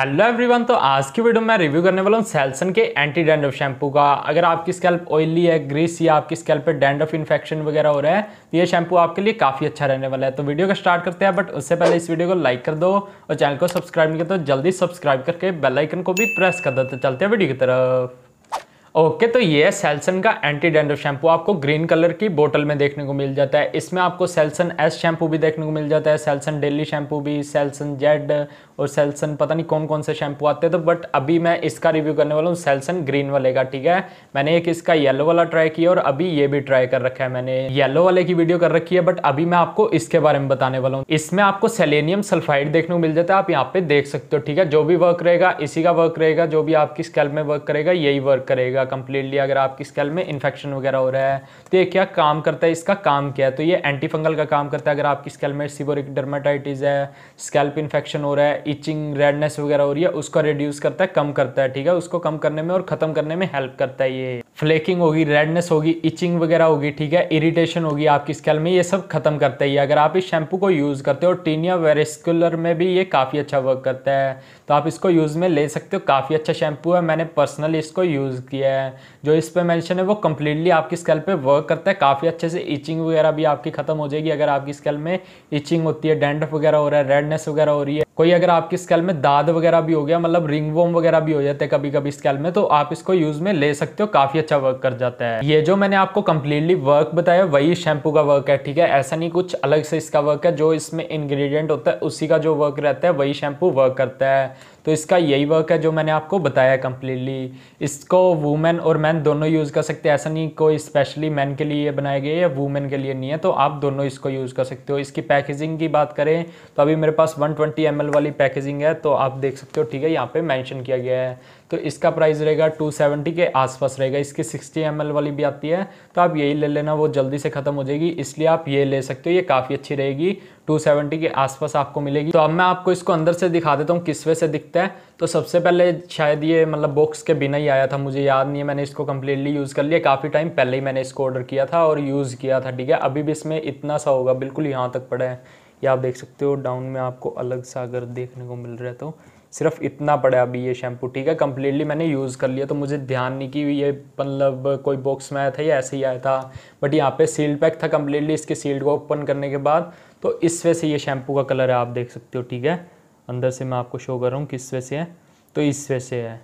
hello everyone तो आज की वीडियो में रिव्यू करने वाला हूँ सैलसन के एंटी डेंडफ शैम्पू का अगर आपकी स्कैल्प ऑयली है ग्रीस या आपकी स्कैल्प पे डेंडफ इन्फेक्शन वगैरह हो रहा है तो ये शैम्पू आपके लिए काफ़ी अच्छा रहने वाला है तो वीडियो का स्टार्ट करते हैं बट उससे पहले इस वीडियो को लाइक कर दो और चैनल को सब्सक्राइब नहीं कर दो तो जल्दी सब्सक्राइब करके बेलाइकन को भी प्रेस कर दो तो चलते हैं वीडियो की तरफ ओके तो ये है सेल्सन का एंटी डेंड्रफ शैम्पू आपको ग्रीन कलर की बोतल में देखने को मिल जाता है इसमें आपको सेल्सन एस शैम्पू भी देखने को मिल जाता है सेल्सन डेली शैम्पू भी सेल्सन जेड और सेल्सन पता नहीं कौन कौन से शैम्पू आते हैं तो बट अभी मैं इसका रिव्यू करने वाला हूँ सेल्सन ग्रीन वाले का ठीक है मैंने एक इसका येलो वाला ट्राई किया और अभी ये भी ट्राई कर रखा है मैंने येलो वाले की वीडियो कर रखी है बट अभी मैं आपको इसके बारे में बताने वाला हूँ इसमें आपको सेलेनियम सल्फाइड देखने को मिल जाता है आप यहाँ पे देख सकते हो ठीक है जो भी वर्क रहेगा इसी का वर्क रहेगा जो भी आपकी स्केल में वर्क करेगा यही वर्क करेगा जाएगा कम्प्लीटली अगर आपकी स्कैल में इन्फेक्शन वगैरह हो रहा है तो ये क्या काम करता है इसका काम क्या है तो ये एंटी फंगल का काम करता है अगर आपकी स्कैल में सिबोरिक डर्माटाइटिस है स्कैल्प इन्फेक्शन हो रहा है इचिंग रेडनेस वगैरह हो रही है उसको रिड्यूस करता है कम करता है ठीक है उसको कम करने में और ख़त्म करने में हेल्प करता है ये फ्लेकिंग होगी रेडनेस होगी इचिंग वगैरह होगी ठीक है इरिटेशन होगी आपकी स्कैल में ये सब खत्म करता ही है अगर आप इस शैम्पू को यूज़ करते हो टीनिया वेरेस्कुलर में भी ये काफ़ी अच्छा वर्क करता है तो आप इसको यूज़ में ले सकते हो काफ़ी अच्छा शैम्पू है मैंने पर्सनली इसको यूज़ किया है जो इस पर मैंशन है वो कम्प्लीटली आपकी स्कैल पर वर्क करता है काफ़ी अच्छे से इचिंग वगैरह भी आपकी ख़त्म हो जाएगी अगर आपकी स्कैल में इचिंग होती है डेंड वगैरह हो रहा है रेडनेस वगैरह हो रही है कोई अगर आपकी स्कैल में दाद वगैरह भी हो गया मतलब रिंग वगैरह भी हो जाते हैं कभी कभी स्कैल में तो आप इसको यूज़ में ले सकते हो काफ़ी अच्छा अच्छा वर्क कर जाता है ये जो मैंने आपको कम्प्लीटली वर्क बताया वही शैम्पू का वर्क है ठीक है ऐसा नहीं कुछ अलग से इसका वर्क है जो इसमें इंग्रेडिएंट होता है उसी का जो वर्क रहता है वही शैम्पू वर्क करता है तो इसका यही वर्क है जो मैंने आपको बताया कम्प्लीटली इसको वुमेन और मैन दोनों यूज़ कर सकते हैं ऐसा नहीं कोई स्पेशली मैन के लिए बनाया गया या वुमेन के लिए नहीं है तो आप दोनों इसको यूज़ कर सकते हो इसकी पैकेजिंग की बात करें तो अभी मेरे पास वन ट्वेंटी वाली पैकेजिंग है तो आप देख सकते हो ठीक है यहाँ पर मैंशन किया गया है तो इसका प्राइस रहेगा टू सेवेंटी के आसपास रहेगा इसकी सिक्सटी एम वाली भी आती है तो आप यही ले लेना वो जल्दी से ख़त्म हो जाएगी इसलिए आप ये ले सकते हो ये काफ़ी अच्छी रहेगी 270 के आसपास आपको मिलेगी तो अब मैं आपको इसको अंदर से दिखा देता हूँ किस वे से दिखता है तो सबसे पहले शायद ये मतलब बॉक्स के बिना ही आया था मुझे याद नहीं है मैंने इसको कम्प्लीटली यूज़ कर लिया काफ़ी टाइम पहले ही मैंने इसको ऑर्डर किया था और यूज़ किया था ठीक है अभी भी इसमें इतना सा होगा बिल्कुल यहाँ तक पड़े हैं या आप देख सकते हो डाउन में आपको अलग सा अगर देखने को मिल रहा है तो सिर्फ इतना पड़ा अभी ये शैम्पू ठीक है कम्प्लीटली मैंने यूज़ कर लिया तो मुझे ध्यान नहीं कि ये मतलब कोई बॉक्स में आया था या ऐसे ही आया था बट यहाँ पे सील्ड पैक था कम्प्लीटली इसके सील्ड को ओपन करने के बाद तो इस वजह से ये शैम्पू का कलर है आप देख सकते हो ठीक है अंदर से मैं आपको शो कर रहा हूँ किस वजह से है तो इस वजह से है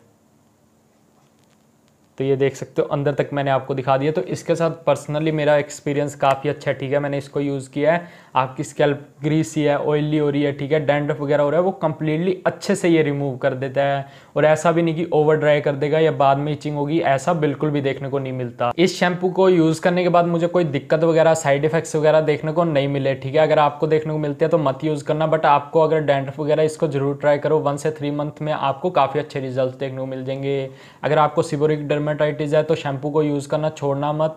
तो ये देख सकते हो अंदर तक मैंने आपको दिखा दिया तो इसके साथ पर्सनली मेरा एक्सपीरियंस काफ़ी अच्छा है ठीक है मैंने इसको यूज़ किया है आपकी स्कैल्प ग्रीसी है ऑयली हो रही है ठीक है डेंड्रफ वगैरह हो रहा है वो कम्प्लीटली अच्छे से ये रिमूव कर देता है और ऐसा भी नहीं कि ओवर ड्राई कर देगा या बाद में इचिंग होगी ऐसा बिल्कुल भी देखने को नहीं मिलता इस शैम्पू को यूज़ करने के बाद मुझे कोई दिक्कत वगैरह साइड इफेक्ट्स वगैरह देखने को नहीं मिले ठीक है अगर आपको देखने को मिलते हैं तो मत यूज़ करना बट आपको अगर डेंड्रफ वगैरह इसको जरूर ट्राई करो वन से थ्री मंथ में आपको काफ़ी अच्छे रिजल्ट देखने को मिल जाएंगे अगर आपको सिबोरिक डर डर्मेटाइटिस है तो शैम्पू को यूज़ करना छोड़ना मत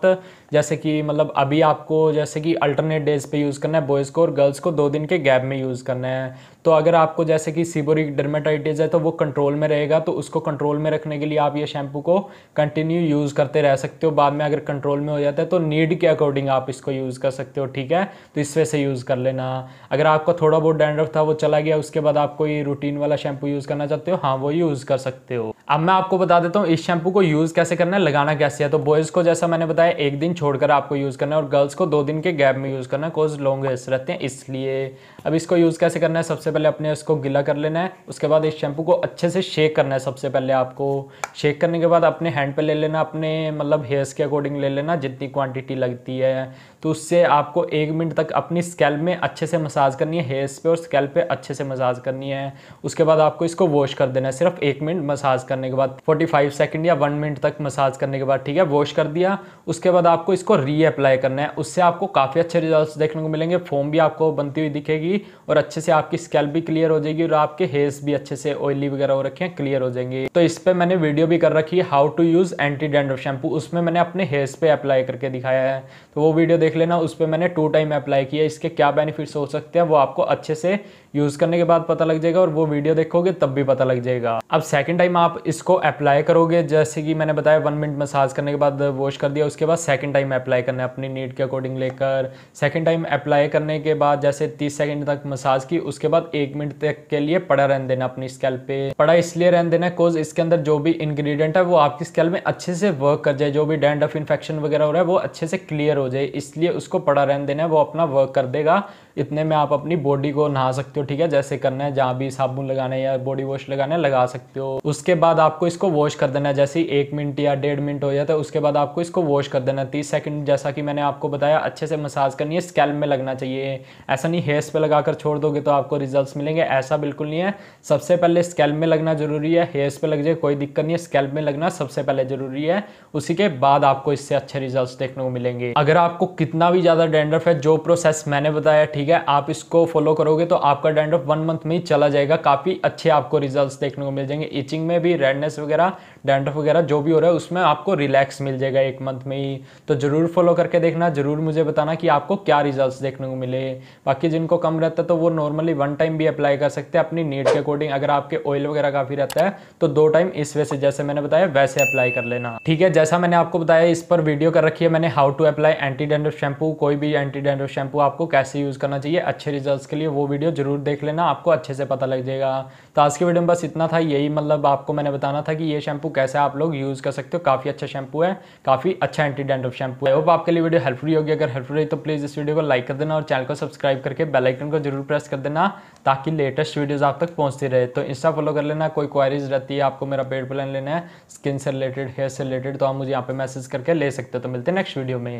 जैसे कि मतलब अभी आपको जैसे कि अल्टरनेट डेज पे यूज़ करना है बॉयज़ को और गर्ल्स को दो दिन के गैप में यूज़ करना है तो अगर आपको जैसे कि सीबोरिक डर्मेटाइटिस है तो वो कंट्रोल में रहेगा तो उसको कंट्रोल में रखने के लिए आप ये शैम्पू को कंटिन्यू यूज़ करते रह सकते हो बाद में अगर कंट्रोल में हो जाता है तो नीड के अकॉर्डिंग आप इसको यूज़ कर सकते हो ठीक है तो इस वजह से यूज़ कर लेना अगर आपका थोड़ा बहुत डैंड्रफ था वो चला गया उसके बाद आप कोई रूटीन वाला शैम्पू यूज़ करना चाहते हो हाँ वो यूज़ कर सकते हो अब मैं आपको बता देता हूँ इस शैम्पू को यूज़ कैसे करना है लगाना कैसे है तो बॉयज़ को जैसा मैंने बताया एक दिन छोड़कर आपको यूज़ करना है और गर्ल्स को दो दिन के गैप में यूज़ करना है कोज लॉन्ग हेयर्स रहते हैं इसलिए अब इसको यूज़ कैसे करना है सबसे पहले अपने उसको गिला कर लेना है उसके बाद इस शैम्पू को अच्छे से शेक करना है सबसे पहले आपको शेक करने के बाद अपने हैंड पर ले लेना अपने मतलब हेयर्स के अकॉर्डिंग ले लेना जितनी क्वान्टिटी लगती है तो उससे आपको एक मिनट तक अपनी स्केल में अच्छे से मसाज करनी है हेयर्स पे और स्केल पे अच्छे से मसाज करनी है उसके बाद आपको इसको वॉश कर देना है सिर्फ एक मिनट मसाज करने के बाद 45 सेकंड या वन मिनट तक मसाज करने के बाद ठीक है वॉश कर दिया उसके बाद आपको इसको रीअप्लाई करना है उससे आपको काफ़ी अच्छे रिजल्ट देखने को मिलेंगे फोम भी आपको बनती हुई दिखेगी और अच्छे से आपकी स्कैल्प भी क्लियर हो जाएगी और आपके हेयर्स भी अच्छे से ऑयली वगैरह हो रखे हैं क्लियर हो जाएंगे तो इस पर मैंने वीडियो भी कर रखी है how to use anti dandruff shampoo उसमें मैंने अपने हेयर्स पे अप्लाई करके दिखाया है तो वो वीडियो देख देख लेना उस पर मैंने टू टाइम अप्लाई किया इसके क्या बेनिफिट्स हो सकते हैं वो आपको अच्छे से यूज़ करने के बाद पता लग जाएगा और वो वीडियो देखोगे तब भी पता लग जाएगा अब सेकंड टाइम आप इसको अप्लाई करोगे जैसे कि मैंने बताया वन मिनट मसाज करने के बाद वॉश कर दिया उसके बाद सेकंड टाइम अप्लाई करना है अपनी नीड के अकॉर्डिंग लेकर सेकेंड टाइम अप्लाई करने के बाद जैसे तीस सेकेंड तक मसाज की उसके बाद एक मिनट तक के लिए पड़ा रहने देना अपनी स्केल पे पड़ा इसलिए रहने देना कोज इसके अंदर जो भी इंग्रेडिएंट है वो आपकी स्केल में अच्छे से वर्क कर जाए जो भी डेंड ऑफ इन्फेक्शन वगैरह हो रहा है वो अच्छे से क्लियर हो जाए इसलिए इसलिए उसको पड़ा रहने देना है वो अपना वर्क कर देगा इतने में आप अपनी बॉडी को नहा सकते हो ठीक है जैसे करना है जहाँ भी साबुन लगाने या बॉडी वॉश लगाने लगा सकते हो उसके बाद आपको इसको वॉश कर देना है जैसे एक मिनट या डेढ़ मिनट हो जाता है तो उसके बाद आपको इसको वॉश कर देना है तीस सेकंड जैसा कि मैंने आपको बताया अच्छे से मसाज करनी है स्कैल में लगना चाहिए ऐसा नहीं हेयर्स पे लगाकर छोड़ दोगे तो आपको रिजल्ट मिलेंगे ऐसा बिल्कुल नहीं है सबसे पहले स्कैल में लगना जरूरी है हेयर्स पे लग जाए कोई दिक्कत नहीं है स्कैल में लगना सबसे पहले जरूरी है उसी के बाद आपको इससे अच्छे रिजल्ट देखने को मिलेंगे अगर आपको कितना भी ज़्यादा डेंडरफ है जो प्रोसेस मैंने बताया ठीक ठीक है आप इसको फॉलो करोगे तो आपका डेंड्रफ वन मंथ में ही चला जाएगा काफ़ी अच्छे आपको रिजल्ट्स देखने को मिल जाएंगे इचिंग में भी रेडनेस वगैरह डैंड्रफ वगैरह जो भी हो रहा है उसमें आपको रिलैक्स मिल जाएगा एक मंथ में ही तो ज़रूर फॉलो करके देखना ज़रूर मुझे बताना कि आपको क्या रिजल्ट देखने को मिले बाकी जिनको कम रहता है तो वो नॉर्मली वन टाइम भी अप्लाई कर सकते हैं अपनी नीड के अकॉर्डिंग अगर आपके ऑयल वगैरह काफ़ी रहता है तो दो टाइम इस वैसे जैसे मैंने बताया वैसे अप्लाई कर लेना ठीक है जैसा मैंने आपको बताया इस पर वीडियो कर रखी है मैंने how to apply anti dandruff shampoo कोई भी एंटी डेंडर शैम्पू आपको कैसे यूज़ करना चाहिए अच्छे रिजल्ट के लिए वो वीडियो जरूर देख लेना आपको अच्छे से पता लग जाएगा तो आज की वीडियो में बस इतना था यही मतलब आपको मैंने बताना था कि ये शैम्पू शैम्पू कैसे आप लोग यूज़ कर सकते हो काफ़ी अच्छा शैम्पू है काफ़ी अच्छा एंटी डेंड्रफ शैम्पू है होप आपके लिए वीडियो हेल्पफुल होगी अगर हेल्पफुल रही तो प्लीज़ इस वीडियो को लाइक कर देना और चैनल को सब्सक्राइब करके बेलाइकन को जरूर प्रेस कर देना ताकि लेटेस्ट वीडियोज़ आप तक पहुँचती रहे तो इंस्टा फॉलो कर लेना कोई क्वारीज रहती है आपको मेरा पेड प्लान लेना है स्किन से रिलेटेड हेयर से रिलेटेड तो आप मुझे यहाँ पर मैसेज करके ले सकते हो तो मिलते हैं नेक्स्ट वीडियो में